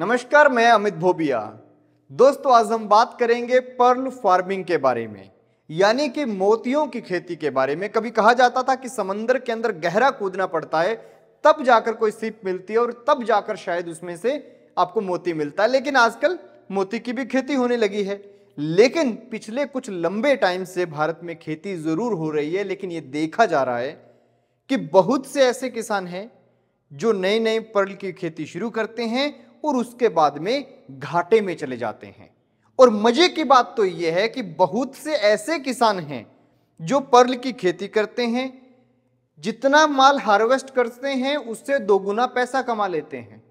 नमस्कार मैं अमित भोबिया दोस्तों आज हम बात करेंगे पर्ल फार्मिंग के बारे में यानी कि मोतियों की खेती के बारे में कभी कहा जाता था कि समंदर के अंदर गहरा कूदना पड़ता है तब जाकर कोई सीप मिलती है और तब जाकर शायद उसमें से आपको मोती मिलता है लेकिन आजकल मोती की भी खेती होने लगी है लेकिन पिछले कुछ लंबे टाइम से भारत में खेती जरूर हो रही है लेकिन ये देखा जा रहा है कि बहुत से ऐसे किसान हैं जो नए नए पर्ल की खेती शुरू करते हैं और उसके बाद में घाटे में चले जाते हैं और मजे की बात तो ये है कि बहुत से ऐसे किसान हैं जो पर्ल की खेती करते हैं जितना माल हार्वेस्ट करते हैं उससे दोगुना पैसा कमा लेते हैं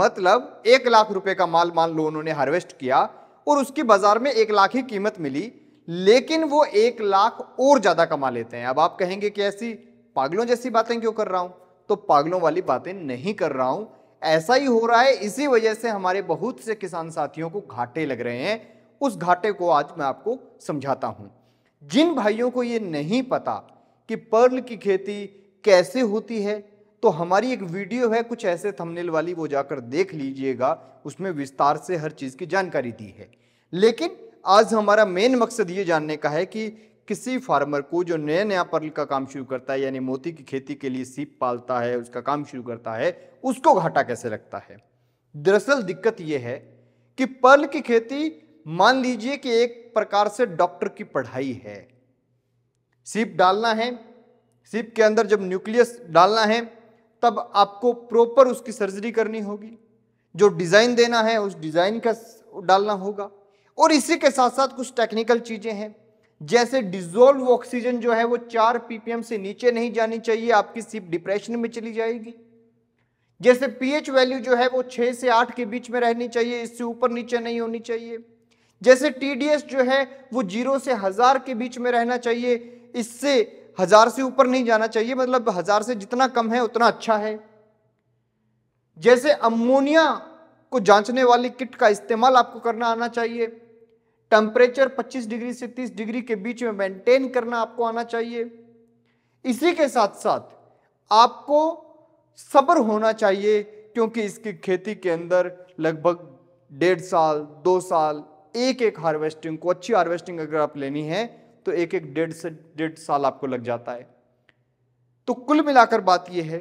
मतलब एक लाख रुपए का माल मान लो उन्होंने हार्वेस्ट किया और उसकी बाजार में एक लाख ही कीमत मिली लेकिन वो एक लाख और ज्यादा कमा लेते हैं अब आप कहेंगे कि ऐसी पागलों जैसी बातें क्यों कर रहा हूं तो पागलों वाली बातें नहीं कर रहा हूं ऐसा ही हो रहा है इसी वजह से हमारे बहुत से किसान साथियों को घाटे लग रहे हैं उस घाटे को आज मैं आपको समझाता हूं जिन भाइयों को ये नहीं पता कि पर्ल की खेती कैसे होती है तो हमारी एक वीडियो है कुछ ऐसे थंबनेल वाली वो जाकर देख लीजिएगा उसमें विस्तार से हर चीज़ की जानकारी दी है लेकिन आज हमारा मेन मकसद ये जानने का है कि किसी फार्मर को जो नया नया पर्ल का काम शुरू करता है यानी मोती की खेती के लिए सीप पालता है उसका काम शुरू करता है उसको घाटा कैसे लगता है दरअसल दिक्कत यह है कि पर्ल की खेती मान लीजिए कि एक प्रकार से डॉक्टर की पढ़ाई है सीप डालना है सीप के अंदर जब न्यूक्लियस डालना है तब आपको प्रॉपर उसकी सर्जरी करनी होगी जो डिज़ाइन देना है उस डिज़ाइन का डालना होगा और इसी के साथ साथ कुछ टेक्निकल चीज़ें हैं जैसे डिजोल्व ऑक्सीजन जो है वो चार पीपीएम से नीचे नहीं जानी चाहिए आपकी सिप डिप्रेशन में चली जाएगी जैसे पीएच वैल्यू जो है वो छह से आठ के बीच में रहनी चाहिए इससे ऊपर नीचे नहीं होनी चाहिए जैसे टीडीएस जो है वो जीरो से हज़ार के बीच में रहना चाहिए इससे हज़ार से ऊपर नहीं जाना चाहिए मतलब हज़ार से जितना कम है उतना अच्छा है जैसे अमोनिया को जांचने वाली किट का इस्तेमाल आपको करना आना चाहिए टेम्परेचर 25 डिग्री से 30 डिग्री के बीच में मेंटेन करना आपको आना चाहिए इसी के साथ साथ आपको सब्र होना चाहिए क्योंकि इसकी खेती के अंदर लगभग डेढ़ साल दो साल एक एक हार्वेस्टिंग को अच्छी हार्वेस्टिंग अगर आप लेनी है तो एक एक डेढ़ से डेढ़ साल आपको लग जाता है तो कुल मिलाकर बात यह है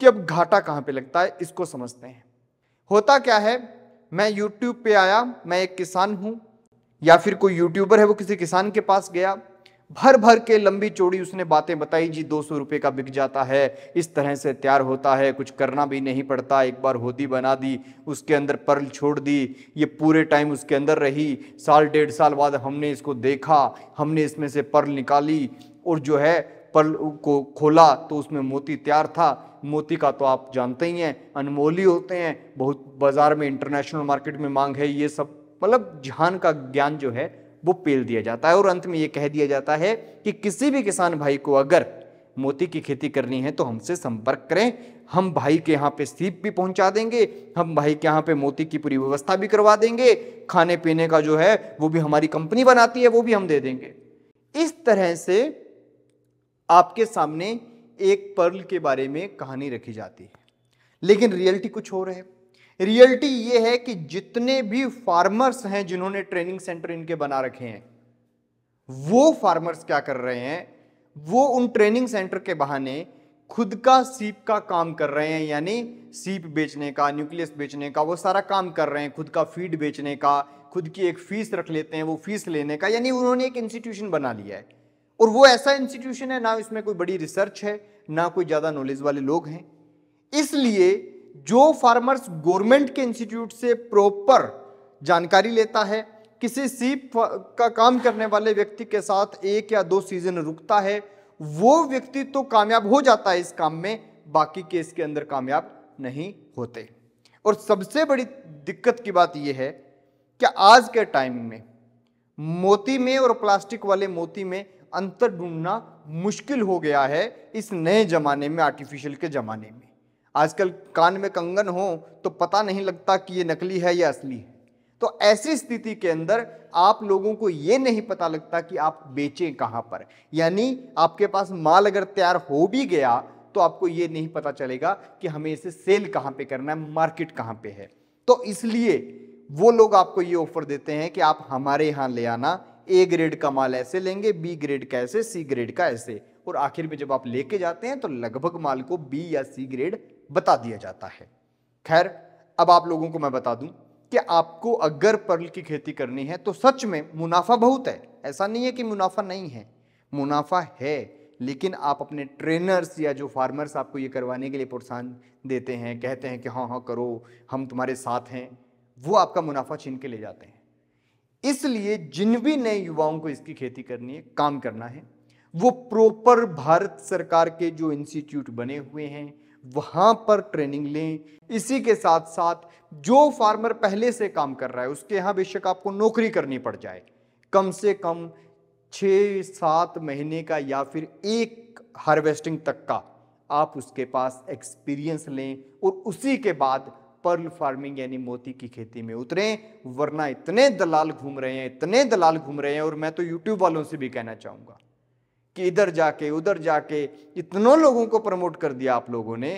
कि अब घाटा कहां पे लगता है इसको समझते हैं होता क्या है मैं YouTube पे आया मैं एक किसान हूं या फिर कोई यूट्यूबर है वो किसी किसान के पास गया भर भर के लंबी चौड़ी उसने बातें बताई जी दो सौ रुपये का बिक जाता है इस तरह से तैयार होता है कुछ करना भी नहीं पड़ता एक बार होदी बना दी उसके अंदर पर्ल छोड़ दी ये पूरे टाइम उसके अंदर रही साल डेढ़ साल बाद हमने इसको देखा हमने इसमें से पर्ल निकाली और जो है पर्ल को खोला तो उसमें मोती तैयार था मोती का तो आप जानते ही हैं अनमोली होते हैं बहुत बाज़ार में इंटरनेशनल मार्केट में मांग है ये सब मतलब ध्यान का ज्ञान जो है वो पेल दिया जाता है और अंत में ये कह दिया जाता है कि किसी भी किसान भाई को अगर मोती की खेती करनी है तो हमसे संपर्क करें हम भाई के यहाँ पे सीप भी पहुँचा देंगे हम भाई के यहाँ पे मोती की पूरी व्यवस्था भी करवा देंगे खाने पीने का जो है वो भी हमारी कंपनी बनाती है वो भी हम दे देंगे इस तरह से आपके सामने एक पर्ल के बारे में कहानी रखी जाती है लेकिन रियलिटी कुछ और है रियलिटी ये है कि जितने भी फार्मर्स हैं जिन्होंने ट्रेनिंग सेंटर इनके बना रखे हैं वो फार्मर्स क्या कर रहे हैं वो उन ट्रेनिंग सेंटर के बहाने खुद का सीप का काम कर रहे हैं यानी सीप बेचने का न्यूक्लियस बेचने का वो सारा काम कर रहे हैं खुद का फीड बेचने का खुद की एक फीस रख लेते हैं वो फीस लेने का यानी उन्होंने एक इंस्टीट्यूशन बना लिया है और वो ऐसा इंस्टीट्यूशन है ना इसमें कोई बड़ी रिसर्च है ना कोई ज़्यादा नॉलेज वाले लोग हैं इसलिए जो फार्मर्स गवर्नमेंट के इंस्टीट्यूट से प्रॉपर जानकारी लेता है किसी सीप का काम करने वाले व्यक्ति के साथ एक या दो सीजन रुकता है वो व्यक्ति तो कामयाब हो जाता है इस काम में बाकी केस के अंदर कामयाब नहीं होते और सबसे बड़ी दिक्कत की बात यह है कि आज के टाइम में मोती में और प्लास्टिक वाले मोती में अंतर ढूंढना मुश्किल हो गया है इस नए जमाने में आर्टिफिशियल के जमाने में आजकल कान में कंगन हो तो पता नहीं लगता कि ये नकली है या असली है तो ऐसी स्थिति के अंदर आप लोगों को ये नहीं पता लगता कि आप बेचें कहाँ पर यानी आपके पास माल अगर तैयार हो भी गया तो आपको ये नहीं पता चलेगा कि हमें इसे सेल कहाँ पे करना है मार्केट कहाँ पे है तो इसलिए वो लोग आपको ये ऑफर देते हैं कि आप हमारे यहाँ ले आना ए ग्रेड का माल ऐसे लेंगे बी ग्रेड का ऐसे सी ग्रेड का ऐसे और आखिर में जब आप लेके जाते हैं तो लगभग माल को बी या सी ग्रेड बता दिया जाता है खैर अब आप लोगों को मैं बता दूं कि आपको अगर पर्ल की खेती करनी है तो सच में मुनाफा बहुत है ऐसा नहीं है कि मुनाफा नहीं है मुनाफा है लेकिन आप अपने ट्रेनर्स या जो फार्मर्स आपको ये करवाने के लिए प्रोत्साहन देते हैं कहते हैं कि हाँ हाँ करो हम तुम्हारे साथ हैं वो आपका मुनाफा छीन के ले जाते हैं इसलिए जिन भी नए युवाओं को इसकी खेती करनी है काम करना है वो प्रॉपर भारत सरकार के जो इंस्टीट्यूट बने हुए हैं वहाँ पर ट्रेनिंग लें इसी के साथ साथ जो फार्मर पहले से काम कर रहा है उसके यहाँ बेशक आपको नौकरी करनी पड़ जाए कम से कम छः सात महीने का या फिर एक हार्वेस्टिंग तक का आप उसके पास एक्सपीरियंस लें और उसी के बाद पर्ल फार्मिंग यानी मोती की खेती में उतरें वरना इतने दलाल घूम रहे हैं इतने दलाल घूम रहे हैं और मैं तो यूट्यूब वालों से भी कहना चाहूँगा कि इधर जाके उधर जाके इतनों लोगों को प्रमोट कर दिया आप लोगों ने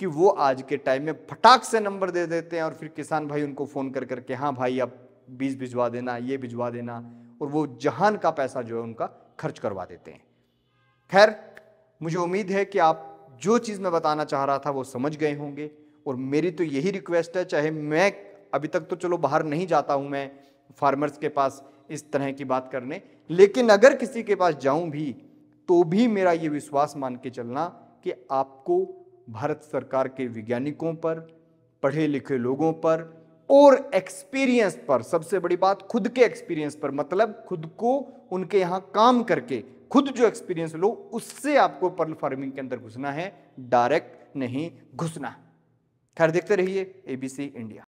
कि वो आज के टाइम में फटाक से नंबर दे देते हैं और फिर किसान भाई उनको फ़ोन कर करके हाँ भाई आप बीज भिजवा देना ये भिजवा देना और वो जहान का पैसा जो है उनका खर्च करवा देते हैं खैर मुझे उम्मीद है कि आप जो चीज़ मैं बताना चाह रहा था वो समझ गए होंगे और मेरी तो यही रिक्वेस्ट है चाहे मैं अभी तक तो चलो बाहर नहीं जाता हूँ मैं फार्मर्स के पास इस तरह की बात करने लेकिन अगर किसी के पास जाऊँ भी तो भी मेरा ये विश्वास मान के चलना कि आपको भारत सरकार के वैज्ञानिकों पर पढ़े लिखे लोगों पर और एक्सपीरियंस पर सबसे बड़ी बात खुद के एक्सपीरियंस पर मतलब खुद को उनके यहाँ काम करके खुद जो एक्सपीरियंस लो उससे आपको पर्ल फार्मिंग के अंदर घुसना है डायरेक्ट नहीं घुसना खैर देखते रहिए एबीसी इंडिया